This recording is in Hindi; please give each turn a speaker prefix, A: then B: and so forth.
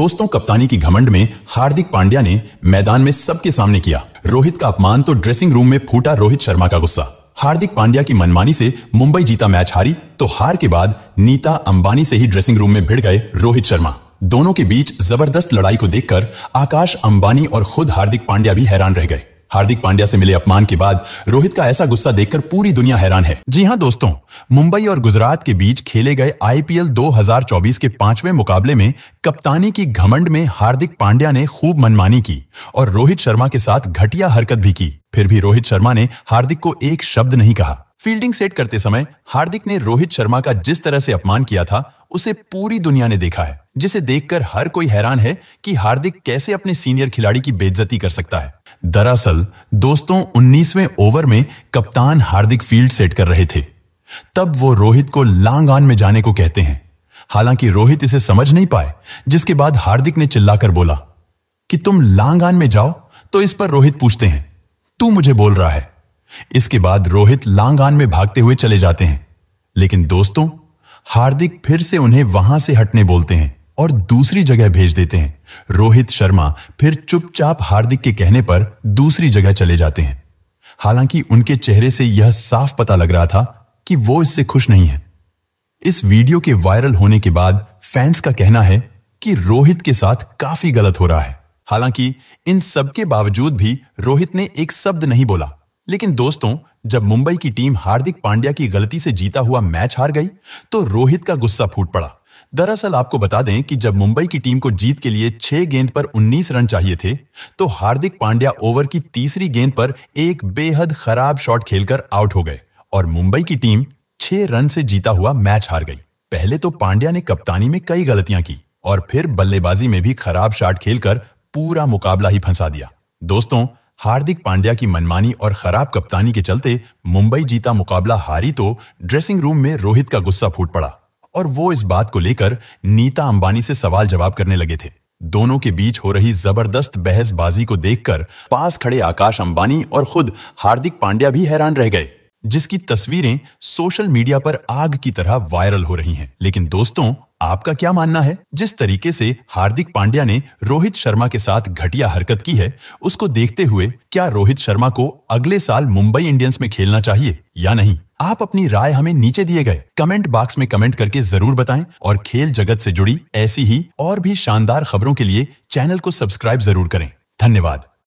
A: दोस्तों कप्तानी की घमंड में हार्दिक पांड्या ने मैदान में सबके सामने किया रोहित का अपमान तो ड्रेसिंग रूम में फूटा रोहित शर्मा का गुस्सा हार्दिक पांड्या की मनमानी से मुंबई जीता मैच हारी तो हार के बाद नीता अंबानी से ही ड्रेसिंग रूम में भिड़ गए रोहित शर्मा दोनों के बीच जबरदस्त लड़ाई को देखकर आकाश अंबानी और खुद हार्दिक पांड्या भी हैरान रह गए हार्दिक पांड्या से मिले अपमान के बाद रोहित का ऐसा गुस्सा देखकर पूरी दुनिया हैरान है जी हाँ दोस्तों मुंबई और गुजरात के बीच खेले गए आईपीएल 2024 के पांचवें मुकाबले में कप्तानी की घमंड में हार्दिक पांड्या ने खूब मनमानी की और रोहित शर्मा के साथ घटिया हरकत भी की फिर भी रोहित शर्मा ने हार्दिक को एक शब्द नहीं कहा फील्डिंग सेट करते समय हार्दिक ने रोहित शर्मा का जिस तरह से अपमान किया था उसे पूरी दुनिया ने देखा है जिसे देखकर हर कोई हैरान है कि हार्दिक कैसे अपने सीनियर खिलाड़ी की बेइज्जती कर सकता है दरअसल दोस्तों 19वें ओवर में कप्तान हार्दिक फील्ड सेट कर रहे थे तब वो रोहित को लांग ऑन में जाने को कहते हैं हालांकि रोहित इसे समझ नहीं पाए जिसके बाद हार्दिक ने चिल्लाकर बोला कि तुम लांग ऑन में जाओ तो इस पर रोहित पूछते हैं तू मुझे बोल रहा है इसके बाद रोहित लांग ऑन में भागते हुए चले जाते हैं लेकिन दोस्तों हार्दिक फिर से उन्हें वहां से हटने बोलते हैं और दूसरी जगह भेज देते हैं रोहित शर्मा फिर चुपचाप हार्दिक के कहने पर दूसरी जगह चले जाते हैं हालांकि उनके चेहरे से यह साफ पता लग रहा था कि वो इससे खुश नहीं है इस वीडियो के वायरल होने के बाद फैंस का कहना है कि रोहित के साथ काफी गलत हो रहा है हालांकि इन सब के बावजूद भी रोहित ने एक शब्द नहीं बोला लेकिन दोस्तों जब मुंबई की टीम हार्दिक पांड्या की गलती से जीता हुआ मैच हार गई तो रोहित का गुस्सा फूट पड़ा दरअसल आपको बता दें कि जब मुंबई की टीम को जीत के लिए छह गेंद पर 19 रन चाहिए थे तो हार्दिक पांड्या ओवर की तीसरी गेंद पर एक बेहद खराब शॉट खेलकर आउट हो गए और मुंबई की टीम छह रन से जीता हुआ मैच हार गई पहले तो पांड्या ने कप्तानी में कई गलतियां की और फिर बल्लेबाजी में भी खराब शॉट खेलकर पूरा मुकाबला ही फंसा दिया दोस्तों हार्दिक पांड्या की मनमानी और खराब कप्तानी के चलते मुंबई जीता मुकाबला हारी तो ड्रेसिंग रूम में रोहित का गुस्सा फूट पड़ा और वो इस बात को लेकर नीता अंबानी से सवाल जवाब करने लगे थे दोनों के बीच हो रही जबरदस्त बहसबाजी को देखकर पास खड़े आकाश अंबानी और खुद हार्दिक पांड्या भी हैरान रह गए जिसकी तस्वीरें सोशल मीडिया पर आग की तरह वायरल हो रही हैं लेकिन दोस्तों आपका क्या मानना है जिस तरीके से हार्दिक पांड्या ने रोहित शर्मा के साथ घटिया हरकत की है उसको देखते हुए क्या रोहित शर्मा को अगले साल मुंबई इंडियंस में खेलना चाहिए या नहीं आप अपनी राय हमें नीचे दिए गए कमेंट बॉक्स में कमेंट करके जरूर बताएं और खेल जगत से जुड़ी ऐसी ही और भी शानदार खबरों के लिए चैनल को सब्सक्राइब जरूर करें धन्यवाद